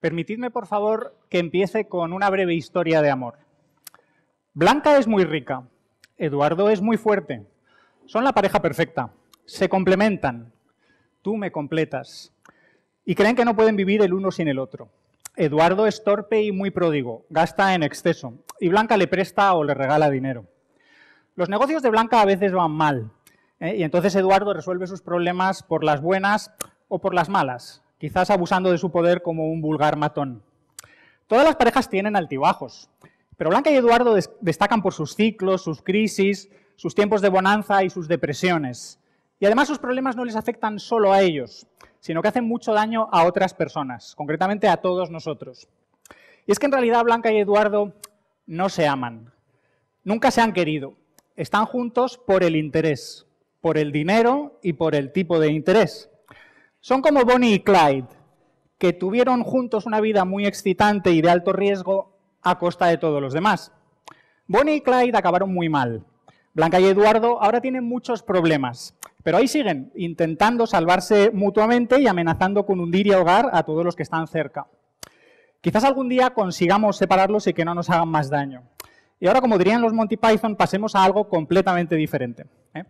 Permitidme, por favor, que empiece con una breve historia de amor. Blanca es muy rica, Eduardo es muy fuerte. Son la pareja perfecta. Se complementan. Tú me completas. Y creen que no pueden vivir el uno sin el otro. Eduardo es torpe y muy pródigo, gasta en exceso, y Blanca le presta o le regala dinero. Los negocios de Blanca a veces van mal, ¿eh? y entonces Eduardo resuelve sus problemas por las buenas o por las malas, quizás abusando de su poder como un vulgar matón. Todas las parejas tienen altibajos, pero Blanca y Eduardo destacan por sus ciclos, sus crisis, sus tiempos de bonanza y sus depresiones. Y además sus problemas no les afectan solo a ellos, sino que hacen mucho daño a otras personas, concretamente a todos nosotros. Y es que en realidad Blanca y Eduardo no se aman, nunca se han querido, están juntos por el interés, por el dinero y por el tipo de interés. Son como Bonnie y Clyde, que tuvieron juntos una vida muy excitante y de alto riesgo a costa de todos los demás. Bonnie y Clyde acabaron muy mal. Blanca y Eduardo ahora tienen muchos problemas, pero ahí siguen, intentando salvarse mutuamente y amenazando con hundir y ahogar a todos los que están cerca. Quizás algún día consigamos separarlos y que no nos hagan más daño. Y ahora, como dirían los Monty Python, pasemos a algo completamente diferente. ¿eh?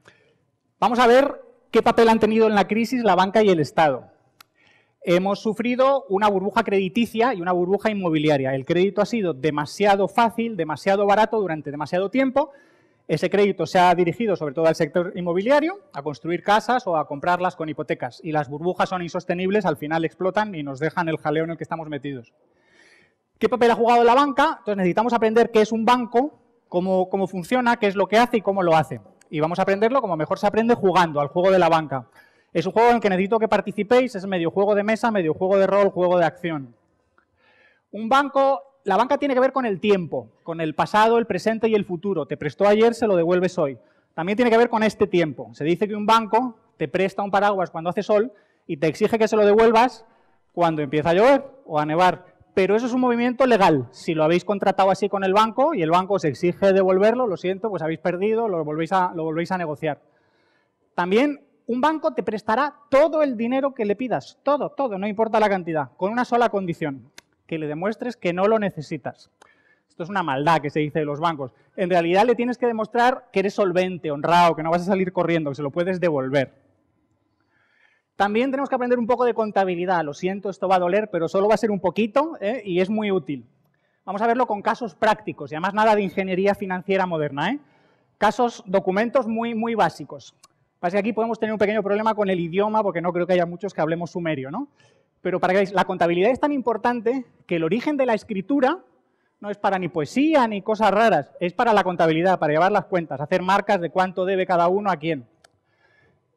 Vamos a ver ¿Qué papel han tenido en la crisis la banca y el Estado? Hemos sufrido una burbuja crediticia y una burbuja inmobiliaria. El crédito ha sido demasiado fácil, demasiado barato durante demasiado tiempo. Ese crédito se ha dirigido sobre todo al sector inmobiliario, a construir casas o a comprarlas con hipotecas. Y las burbujas son insostenibles, al final explotan y nos dejan el jaleo en el que estamos metidos. ¿Qué papel ha jugado la banca? Entonces necesitamos aprender qué es un banco, cómo, cómo funciona, qué es lo que hace y cómo lo hace y vamos a aprenderlo como mejor se aprende jugando al juego de la banca. Es un juego en el que necesito que participéis, es medio juego de mesa, medio juego de rol, juego de acción. Un banco, la banca tiene que ver con el tiempo, con el pasado, el presente y el futuro. Te prestó ayer, se lo devuelves hoy. También tiene que ver con este tiempo. Se dice que un banco te presta un paraguas cuando hace sol y te exige que se lo devuelvas cuando empieza a llover o a nevar pero eso es un movimiento legal. Si lo habéis contratado así con el banco y el banco os exige devolverlo, lo siento, pues habéis perdido, lo volvéis a, lo volvéis a negociar. También un banco te prestará todo el dinero que le pidas, todo, todo, no importa la cantidad, con una sola condición, que le demuestres que no lo necesitas. Esto es una maldad que se dice de los bancos. En realidad le tienes que demostrar que eres solvente, honrado, que no vas a salir corriendo, que se lo puedes devolver. También tenemos que aprender un poco de contabilidad. Lo siento, esto va a doler, pero solo va a ser un poquito ¿eh? y es muy útil. Vamos a verlo con casos prácticos y además nada de ingeniería financiera moderna. ¿eh? Casos, documentos muy, muy básicos. Pasa que aquí podemos tener un pequeño problema con el idioma porque no creo que haya muchos que hablemos sumerio, ¿no? Pero para que veáis, la contabilidad es tan importante que el origen de la escritura no es para ni poesía ni cosas raras, es para la contabilidad, para llevar las cuentas, hacer marcas de cuánto debe cada uno a quién.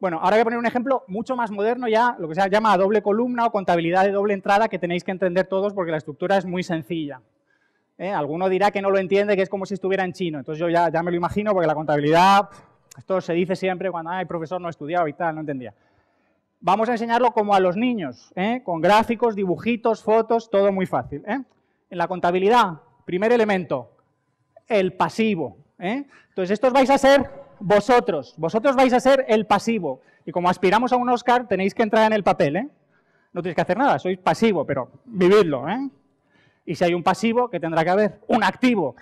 Bueno, ahora voy a poner un ejemplo mucho más moderno ya, lo que se llama doble columna o contabilidad de doble entrada que tenéis que entender todos porque la estructura es muy sencilla. ¿Eh? Alguno dirá que no lo entiende, que es como si estuviera en chino. Entonces yo ya, me lo imagino porque la contabilidad, esto se dice siempre cuando hay profesor no estudiado y tal, no entendía. Vamos a enseñarlo como a los niños, ¿eh? con gráficos, dibujitos, fotos, todo muy fácil. ¿eh? En la contabilidad, primer elemento, el pasivo. Entonces estos vais a ser vosotros. Vosotros vais a ser el pasivo. Y como aspiramos a un Oscar, tenéis que entrar en el papel, ¿eh? No tenéis que hacer nada, sois pasivo, pero vividlo, ¿eh? Y si hay un pasivo, ¿qué tendrá que haber? Un activo.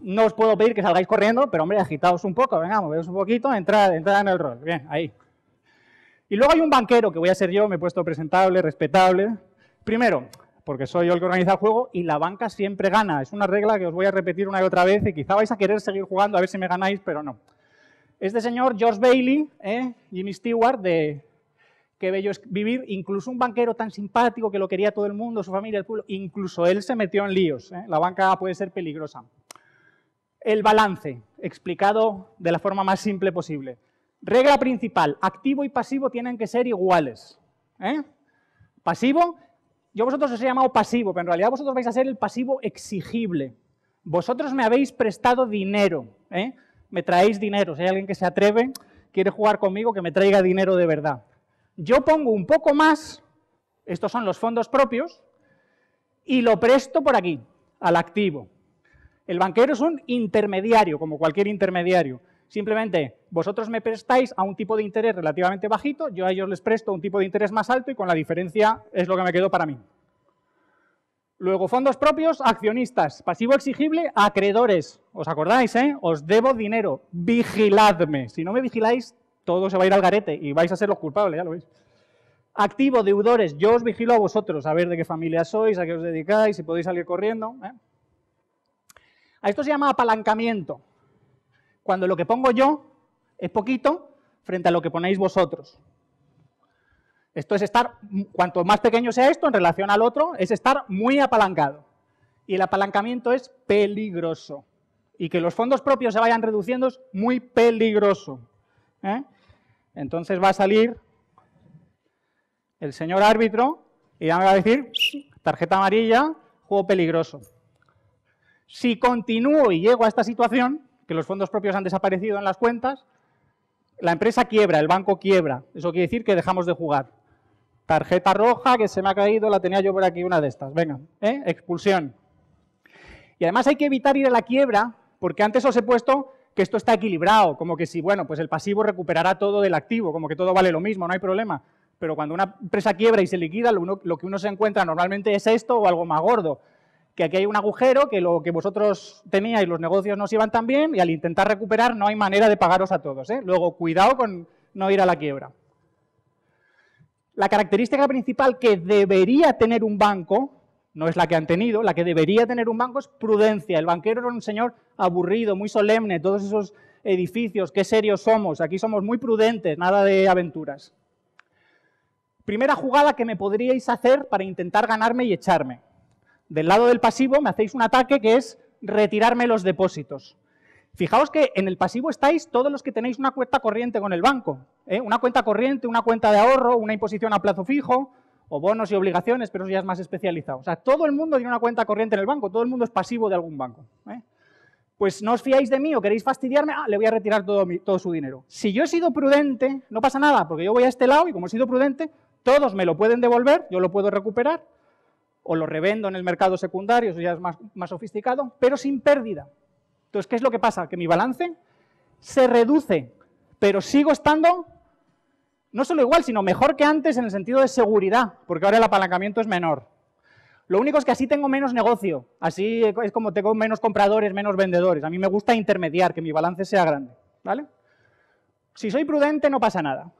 No os puedo pedir que salgáis corriendo, pero hombre, agitaos un poco, venga, moveos un poquito, entrad, entrad en el rol. Bien, ahí. Y luego hay un banquero, que voy a ser yo, me he puesto presentable, respetable. Primero, porque soy yo el que organiza el juego y la banca siempre gana. Es una regla que os voy a repetir una y otra vez y quizá vais a querer seguir jugando a ver si me ganáis, pero no. Este señor, George Bailey, ¿eh? Jimmy Stewart, de Qué bello es vivir, incluso un banquero tan simpático que lo quería todo el mundo, su familia, el pueblo, incluso él se metió en líos. ¿eh? La banca puede ser peligrosa. El balance, explicado de la forma más simple posible. Regla principal, activo y pasivo tienen que ser iguales. ¿eh? Pasivo, yo vosotros os he llamado pasivo, pero en realidad vosotros vais a ser el pasivo exigible. Vosotros me habéis prestado dinero. ¿eh? me traéis dinero. Si hay alguien que se atreve, quiere jugar conmigo, que me traiga dinero de verdad. Yo pongo un poco más, estos son los fondos propios, y lo presto por aquí, al activo. El banquero es un intermediario, como cualquier intermediario. Simplemente vosotros me prestáis a un tipo de interés relativamente bajito, yo a ellos les presto un tipo de interés más alto y con la diferencia es lo que me quedo para mí. Luego, fondos propios, accionistas. Pasivo exigible, acreedores. ¿Os acordáis, eh? Os debo dinero. Vigiladme. Si no me vigiláis, todo se va a ir al garete y vais a ser los culpables, ya lo veis. Activo, deudores. Yo os vigilo a vosotros. A ver de qué familia sois, a qué os dedicáis, si podéis salir corriendo. Eh. A esto se llama apalancamiento. Cuando lo que pongo yo es poquito frente a lo que ponéis vosotros. Esto es estar, cuanto más pequeño sea esto en relación al otro, es estar muy apalancado. Y el apalancamiento es peligroso. Y que los fondos propios se vayan reduciendo es muy peligroso. ¿eh? Entonces va a salir el señor árbitro y ya me va a decir, tarjeta amarilla, juego peligroso. Si continúo y llego a esta situación, que los fondos propios han desaparecido en las cuentas, la empresa quiebra, el banco quiebra. Eso quiere decir que dejamos de jugar. Tarjeta roja que se me ha caído, la tenía yo por aquí, una de estas. Venga, ¿eh? expulsión. Y además hay que evitar ir a la quiebra, porque antes os he puesto que esto está equilibrado, como que si, bueno, pues el pasivo recuperará todo del activo, como que todo vale lo mismo, no hay problema. Pero cuando una empresa quiebra y se liquida, lo, que uno se encuentra normalmente es esto o algo más gordo que aquí hay un agujero, que lo que vosotros teníais, los negocios no iban tan bien, y al intentar recuperar no hay manera de pagaros a todos. ¿eh? Luego, cuidado con no ir a la quiebra la característica principal que debería tener un banco, no es la que han tenido, la que debería tener un banco es prudencia. El banquero era un señor aburrido, muy solemne, todos esos edificios, qué serios somos, aquí somos muy prudentes, nada de aventuras. Primera jugada que me podríais hacer para intentar ganarme y echarme. Del lado del pasivo me hacéis un ataque que es retirarme los depósitos. Fijaos que en el pasivo estáis todos los que tenéis una cuenta corriente con el banco. ¿eh? Una cuenta corriente, una cuenta de ahorro, una imposición a plazo fijo, o bonos y obligaciones, pero eso ya es más especializado. O sea, todo el mundo tiene una cuenta corriente en el banco, todo el mundo es pasivo de algún banco. ¿eh? Pues no os fiáis de mí o queréis fastidiarme, ah, le voy a retirar todo, su dinero. Si yo he sido prudente, no pasa nada, porque yo voy a este lado y como he sido prudente, todos me lo pueden devolver, yo lo puedo recuperar, o lo revendo en el mercado secundario, eso ya es más sofisticado, pero sin pérdida. Entonces, ¿qué es lo que pasa? Que mi balance se reduce, pero sigo estando no solo igual, sino mejor que antes en el sentido de seguridad, porque ahora el apalancamiento es menor. Lo único es que así tengo menos negocio, así es como tengo menos compradores, menos vendedores. A mí me gusta intermediar, que mi balance sea grande, ¿vale? Si soy prudente no pasa nada.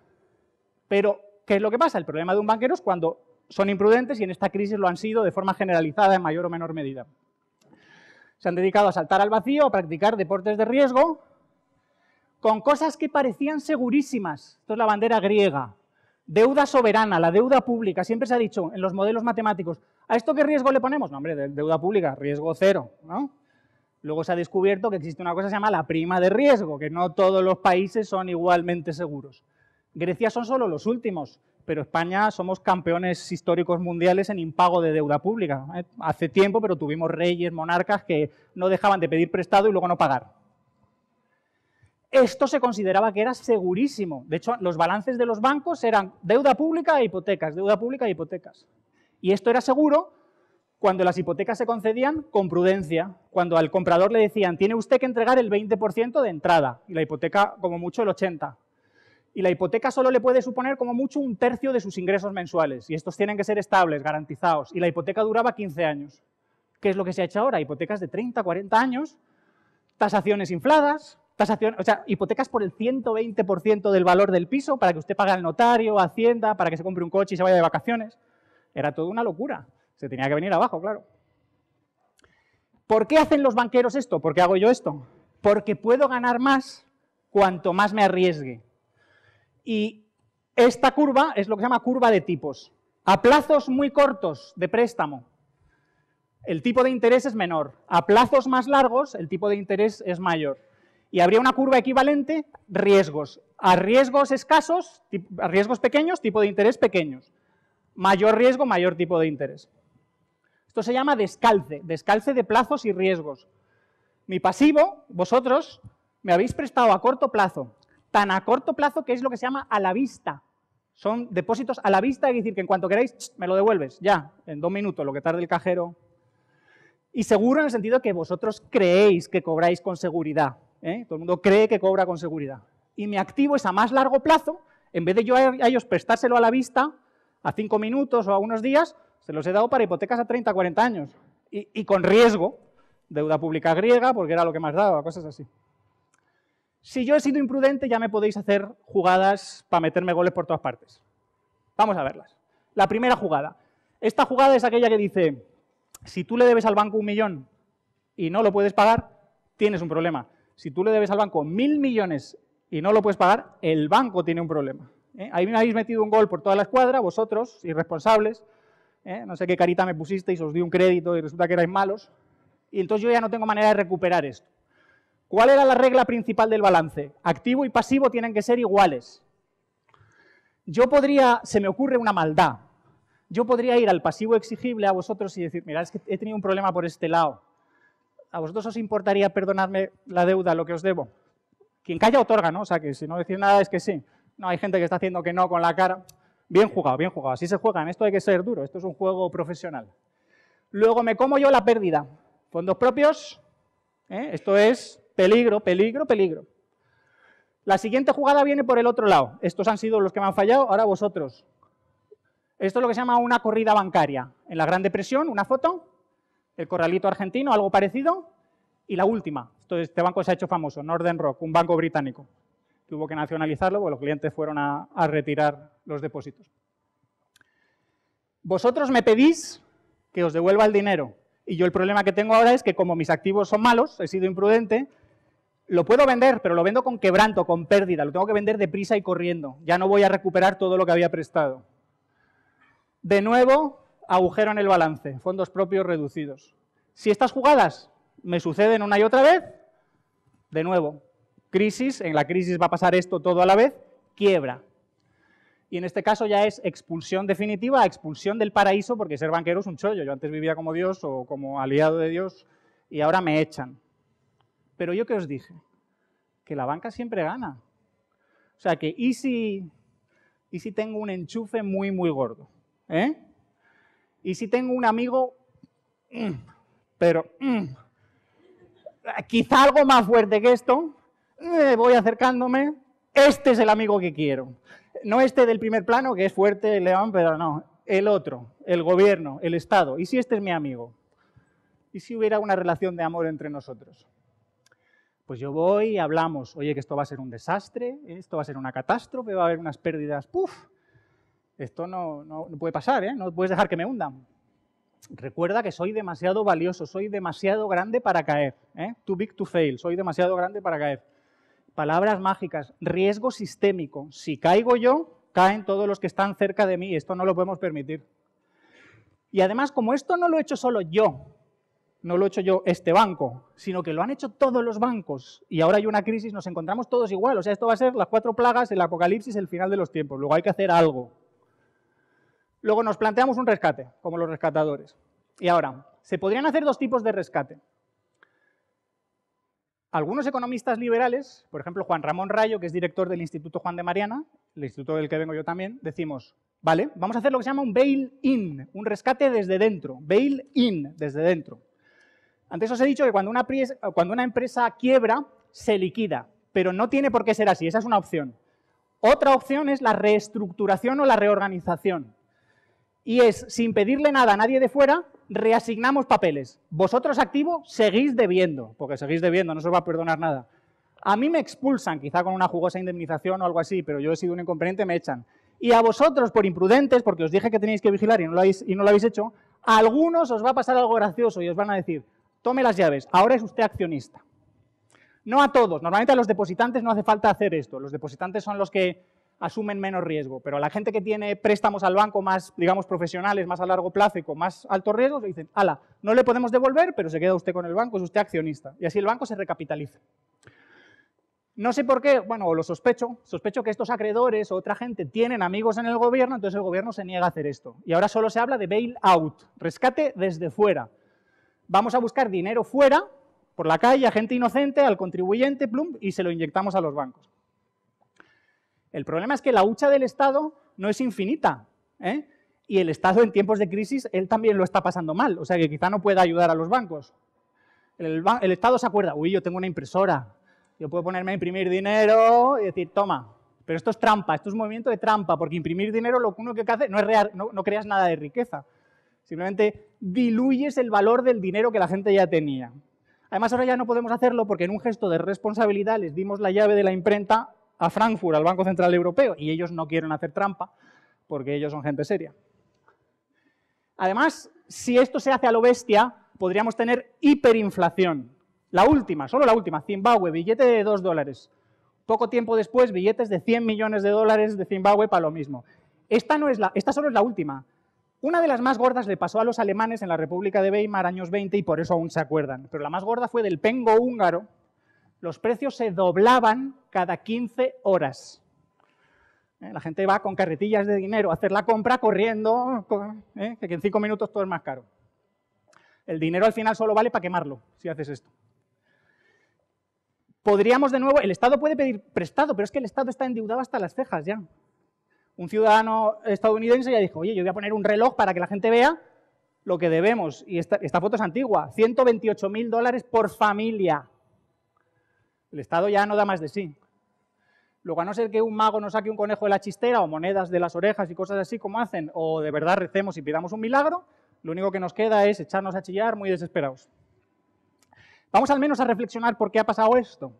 Pero, ¿qué es lo que pasa? El problema de un banquero es cuando son imprudentes y en esta crisis lo han sido de forma generalizada en mayor o menor medida se han dedicado a saltar al vacío, a practicar deportes de riesgo, con cosas que parecían segurísimas. Esto es la bandera griega. Deuda soberana, la deuda pública. Siempre se ha dicho en los modelos matemáticos, ¿a esto qué riesgo le ponemos? No, hombre, deuda pública, riesgo cero. ¿no? Luego se ha descubierto que existe una cosa que se llama la prima de riesgo, que no todos los países son igualmente seguros. Grecia son solo los últimos pero España somos campeones históricos mundiales en impago de deuda pública. ¿eh? Hace tiempo, pero tuvimos reyes, monarcas que no dejaban de pedir prestado y luego no pagar. Esto se consideraba que era segurísimo. De hecho, los balances de los bancos eran deuda pública e hipotecas, deuda pública e hipotecas. Y esto era seguro cuando las hipotecas se concedían con prudencia, cuando al comprador le decían, tiene usted que entregar el 20% de entrada y la hipoteca como mucho el 80% y la hipoteca solo le puede suponer como mucho un tercio de sus ingresos mensuales y estos tienen que ser estables, garantizados y la hipoteca duraba 15 años. ¿Qué es lo que se ha hecho ahora? Hipotecas de 30, 40 años, tasaciones infladas, o sea, hipotecas por el 120% del valor del piso para que usted pague al notario, a Hacienda, para que se compre un coche y se vaya de vacaciones. Era toda una locura. Se tenía que venir abajo, claro. ¿Por qué hacen los banqueros esto? ¿Por qué hago yo esto? Porque puedo ganar más cuanto más me arriesgue. Y esta curva es lo que se llama curva de tipos. A plazos muy cortos de préstamo, el tipo de interés es menor. A plazos más largos, el tipo de interés es mayor. Y habría una curva equivalente, riesgos. A riesgos escasos, a riesgos pequeños, tipo de interés pequeños. Mayor riesgo, mayor tipo de interés. Esto se llama descalce, descalce de plazos y riesgos. Mi pasivo, vosotros, me habéis prestado a corto plazo tan a corto plazo que es lo que se llama a la vista. Son depósitos a la vista, y decir, que en cuanto queráis, me lo devuelves, ya, en dos minutos, lo que tarde el cajero. Y seguro en el sentido que vosotros creéis que cobráis con seguridad. ¿eh? Todo el mundo cree que cobra con seguridad. Y mi activo es a más largo plazo, en vez de yo a ellos prestárselo a la vista, a cinco minutos o a unos días, se los he dado para hipotecas a 30, 40 años. Y, y con riesgo, deuda pública griega, porque era lo que más daba, cosas así. Si yo he sido imprudente, ya me podéis hacer jugadas para meterme goles por todas partes. Vamos a verlas. La primera jugada. Esta jugada es aquella que dice, si tú le debes al banco un millón y no lo puedes pagar, tienes un problema. Si tú le debes al banco mil millones y no lo puedes pagar, el banco tiene un problema. ¿eh? Ahí me habéis metido un gol por toda la escuadra, vosotros, irresponsables. ¿eh? No sé qué carita me pusisteis, os di un crédito y resulta que erais malos. Y entonces yo ya no tengo manera de recuperar esto. ¿Cuál era la regla principal del balance? Activo y pasivo tienen que ser iguales. Yo podría, se me ocurre una maldad, yo podría ir al pasivo exigible a vosotros y decir, mirad, es que he tenido un problema por este lado. ¿A vosotros os importaría perdonarme la deuda, lo que os debo? Quien calla otorga, ¿no? O sea, que si no decís nada es que sí. No, hay gente que está haciendo que no con la cara. Bien jugado, bien jugado. Así se juegan. Esto hay que ser duro. Esto es un juego profesional. Luego me como yo la pérdida. Fondos propios. ¿eh? Esto es Peligro, peligro, peligro. La siguiente jugada viene por el otro lado. Estos han sido los que me han fallado, ahora vosotros. Esto es lo que se llama una corrida bancaria. En la Gran Depresión, una foto, el corralito argentino, algo parecido, y la última. este banco se ha hecho famoso, Northern Rock, un banco británico. Tuvo que nacionalizarlo porque los clientes fueron a retirar los depósitos. Vosotros me pedís que os devuelva el dinero. Y yo el problema que tengo ahora es que como mis activos son malos, he sido imprudente, lo puedo vender, pero lo vendo con quebranto, con pérdida, lo tengo que vender deprisa y corriendo. Ya no voy a recuperar todo lo que había prestado. De nuevo, agujero en el balance, fondos propios reducidos. Si estas jugadas me suceden una y otra vez, de nuevo, crisis, en la crisis va a pasar esto todo a la vez, quiebra. Y en este caso ya es expulsión definitiva, expulsión del paraíso, porque ser banquero es un chollo. Yo antes vivía como Dios o como aliado de Dios y ahora me echan. Pero yo que os dije, que la banca siempre gana. O sea que, ¿y si, y si tengo un enchufe muy, muy gordo? ¿Eh? ¿Y si tengo un amigo, mm, pero mm, quizá algo más fuerte que esto? Eh, voy acercándome. Este es el amigo que quiero. No este del primer plano, que es fuerte, león, pero no. El otro, el gobierno, el Estado. ¿Y si este es mi amigo? ¿Y si hubiera una relación de amor entre nosotros? Pues yo voy y hablamos, oye, que esto va a ser un desastre, ¿eh? esto va a ser una catástrofe, va a haber unas pérdidas, ¡puf! Esto no, no, puede pasar, ¿eh? No puedes dejar que me hundan. Recuerda que soy demasiado valioso, soy demasiado grande para caer. ¿eh? Too big to fail, soy demasiado grande para caer. Palabras mágicas, riesgo sistémico. Si caigo yo, caen todos los que están cerca de mí. Esto no lo podemos permitir. Y además, como esto no lo he hecho solo yo, no lo he hecho yo este banco, sino que lo han hecho todos los bancos. Y ahora hay una crisis, nos encontramos todos igual. O sea, esto va a ser las cuatro plagas, el apocalipsis, el final de los tiempos. Luego hay que hacer algo. Luego nos planteamos un rescate, como los rescatadores. Y ahora, se podrían hacer dos tipos de rescate. Algunos economistas liberales, por ejemplo Juan Ramón Rayo, que es director del Instituto Juan de Mariana, el instituto del que vengo yo también, decimos, vale, vamos a hacer lo que se llama un bail-in, un rescate desde dentro, bail-in desde dentro. Antes os he dicho que cuando una, empresa quiebra, se liquida, pero no tiene por qué ser así, esa es una opción. Otra opción es la reestructuración o la reorganización. Y es, sin pedirle nada a nadie de fuera, reasignamos papeles. Vosotros activo seguís debiendo, porque seguís debiendo, no se os va a perdonar nada. A mí me expulsan, quizá con una jugosa indemnización o algo así, pero yo he sido un incompetente, me echan. Y a vosotros, por imprudentes, porque os dije que tenéis que vigilar y no lo y no lo habéis hecho, a algunos os va a pasar algo gracioso y os van a decir, tome las llaves, ahora es usted accionista. No a todos, normalmente a los depositantes no hace falta hacer esto, los depositantes son los que asumen menos riesgo, pero a la gente que tiene préstamos al banco más, digamos, profesionales, más a largo plazo y con más alto riesgo, le dicen, ala, no le podemos devolver, pero se queda usted con el banco, es usted accionista. Y así el banco se recapitaliza. No sé por qué, bueno, lo sospecho, sospecho que estos acreedores o otra gente tienen amigos en el gobierno, entonces el gobierno se niega a hacer esto. Y ahora solo se habla de bail out, rescate desde fuera vamos a buscar dinero fuera, por la calle, a gente inocente, al contribuyente, plum, y se lo inyectamos a los bancos. El problema es que la hucha del Estado no es infinita. ¿eh? Y el Estado en tiempos de crisis, él también lo está pasando mal. O sea que quizá no pueda ayudar a los bancos. El, Estado se acuerda, uy, yo tengo una impresora, yo puedo ponerme a imprimir dinero y decir, toma. Pero esto es trampa, esto es un movimiento de trampa, porque imprimir dinero lo único que hace no es real, no creas nada de riqueza. Simplemente diluyes el valor del dinero que la gente ya tenía. Además, ahora ya no podemos hacerlo porque en un gesto de responsabilidad les dimos la llave de la imprenta a Frankfurt, al Banco Central Europeo, y ellos no quieren hacer trampa porque ellos son gente seria. Además, si esto se hace a lo bestia, podríamos tener hiperinflación. La última, solo la última, Zimbabue, billete de 2 dólares. Poco tiempo después, billetes de 100 millones de dólares de Zimbabue para lo mismo. Esta, no es la, esta solo es la última. Una de las más gordas le pasó a los alemanes en la República de Weimar, años 20, y por eso aún se acuerdan. Pero la más gorda fue del pengo húngaro. Los precios se doblaban cada 15 horas. Eh, la gente va con carretillas de dinero a hacer la compra corriendo, eh, que en cinco minutos todo es más caro. El dinero al final solo vale para quemarlo, si haces esto. Podríamos de nuevo, el Estado puede pedir prestado, pero es que el Estado está endeudado hasta las cejas ya un ciudadano estadounidense ya dijo, oye, yo voy a poner un reloj para que la gente vea lo que debemos. Y esta, foto es antigua, 128 mil dólares por familia. El Estado ya no da más de sí. Luego, a no ser que un mago nos saque un conejo de la chistera o monedas de las orejas y cosas así como hacen, o de verdad recemos y pidamos un milagro, lo único que nos queda es echarnos a chillar muy desesperados. Vamos al menos a reflexionar por qué ha pasado esto.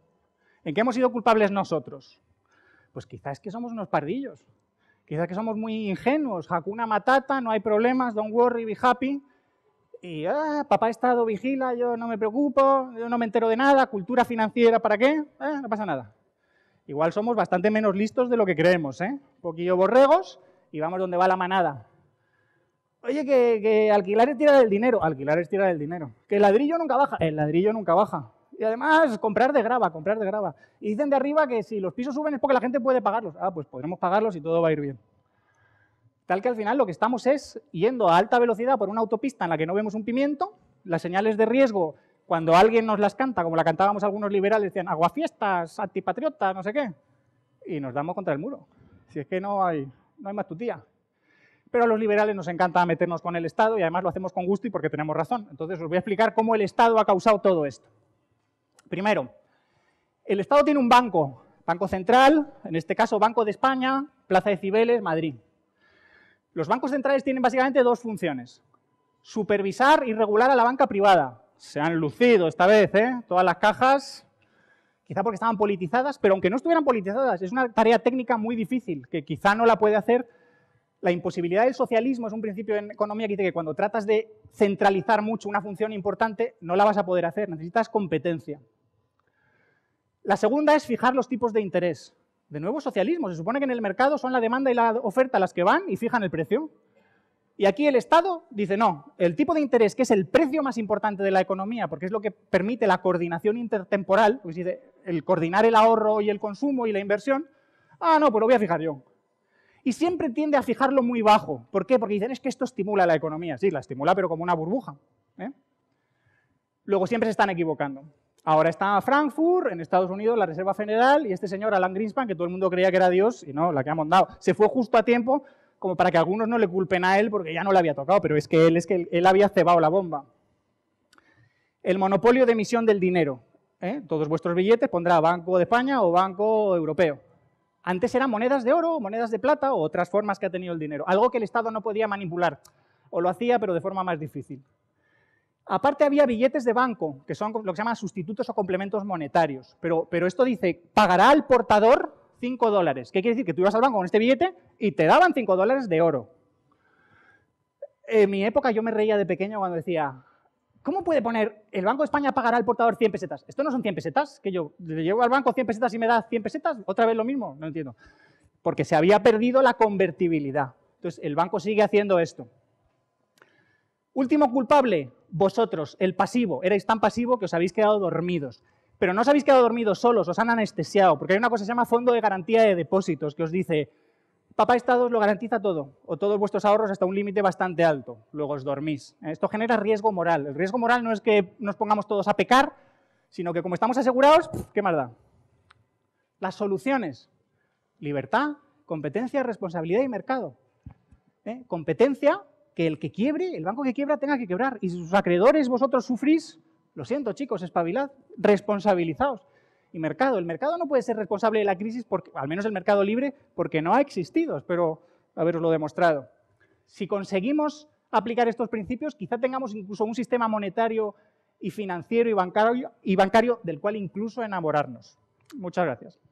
¿En qué hemos sido culpables nosotros? Pues quizás es que somos unos pardillos. Quizás que somos muy ingenuos, Hakuna Matata, no hay problemas, don't worry, be happy. Y ah, papá Estado vigila, yo no me preocupo, yo no me entero de nada, cultura financiera, ¿para qué? Eh, no pasa nada. Igual somos bastante menos listos de lo que creemos, ¿eh? Un poquillo borregos y vamos donde va la manada. Oye, que, que alquilar es tirar del dinero. Alquilar es tirar del dinero. Que el ladrillo nunca baja. El ladrillo nunca baja. Y además, comprar de grava, comprar de grava. Y dicen de arriba que si los pisos suben es porque la gente puede pagarlos. Ah, pues podremos pagarlos y todo va a ir bien. Tal que al final lo que estamos es yendo a alta velocidad por una autopista en la que no vemos un pimiento, las señales de riesgo, cuando alguien nos las canta, como la cantábamos algunos liberales, decían aguafiestas, antipatriotas, no sé qué, y nos damos contra el muro. Si es que no hay, no hay más tutía. Pero a los liberales nos encanta meternos con el Estado y además lo hacemos con gusto y porque tenemos razón. Entonces os voy a explicar cómo el Estado ha causado todo esto. Primero, el Estado tiene un banco, Banco Central, en este caso Banco de España, Plaza de Cibeles, Madrid. Los bancos centrales tienen básicamente dos funciones. Supervisar y regular a la banca privada. Se han lucido esta vez, ¿eh? Todas las cajas, quizá porque estaban politizadas, pero aunque no estuvieran politizadas, es una tarea técnica muy difícil, que quizá no la puede hacer. La imposibilidad del socialismo es un principio en economía que dice que cuando tratas de centralizar mucho una función importante, no la vas a poder hacer, necesitas competencia. La segunda es fijar los tipos de interés. De nuevo, socialismo. Se supone que en el mercado son la demanda y la oferta las que van y fijan el precio. Y aquí el Estado dice, no, el tipo de interés, que es el precio más importante de la economía, porque es lo que permite la coordinación intertemporal, pues el coordinar el ahorro y el consumo y la inversión, ah, no, pues lo voy a fijar yo. Y siempre tiende a fijarlo muy bajo. ¿Por qué? Porque dicen, es que esto estimula la economía. Sí, la estimula, pero como una burbuja. ¿eh? Luego siempre se están equivocando. Ahora está Frankfurt, en Estados Unidos, la Reserva Federal, y este señor Alan Greenspan, que todo el mundo creía que era Dios, y no, la que ha mandado. se fue justo a tiempo como para que algunos no le culpen a él porque ya no le había tocado, pero es que él, es que él había cebado la bomba. El monopolio de emisión del dinero. ¿eh? Todos vuestros billetes pondrá Banco de España o Banco Europeo. Antes eran monedas de oro, monedas de plata o otras formas que ha tenido el dinero. Algo que el Estado no podía manipular. O lo hacía, pero de forma más difícil. Aparte había billetes de banco, que son lo que se llaman sustitutos o complementos monetarios, pero, pero esto dice, pagará al portador 5 dólares. ¿Qué quiere decir? Que tú ibas al banco con este billete y te daban 5 dólares de oro. En mi época yo me reía de pequeño cuando decía, ¿cómo puede poner el Banco de España pagará al portador 100 pesetas? Esto no son 100 pesetas, que yo le llevo al banco 100 pesetas y me da 100 pesetas, otra vez lo mismo, no entiendo. Porque se había perdido la convertibilidad. Entonces el banco sigue haciendo esto. Último culpable, vosotros, el pasivo. Erais tan pasivo que os habéis quedado dormidos. Pero no os habéis quedado dormidos solos, os han anestesiado, porque hay una cosa que se llama fondo de garantía de depósitos, que os dice, papá Estado os lo garantiza todo, o todos vuestros ahorros hasta un límite bastante alto, luego os dormís. Eh, esto genera riesgo moral. El riesgo moral no es que nos pongamos todos a pecar, sino que como estamos asegurados, ¿qué más da? Las soluciones, libertad, competencia, responsabilidad y mercado. Eh, competencia, que el que quiebre, el banco que quiebra, tenga que quebrar. Y si sus acreedores vosotros sufrís, lo siento chicos, espabilad, responsabilizaos. Y mercado, el mercado no puede ser responsable de la crisis, porque, al menos el mercado libre, porque no ha existido, espero haberoslo demostrado. Si conseguimos aplicar estos principios, quizá tengamos incluso un sistema monetario y financiero y bancario, y bancario del cual incluso enamorarnos. Muchas gracias.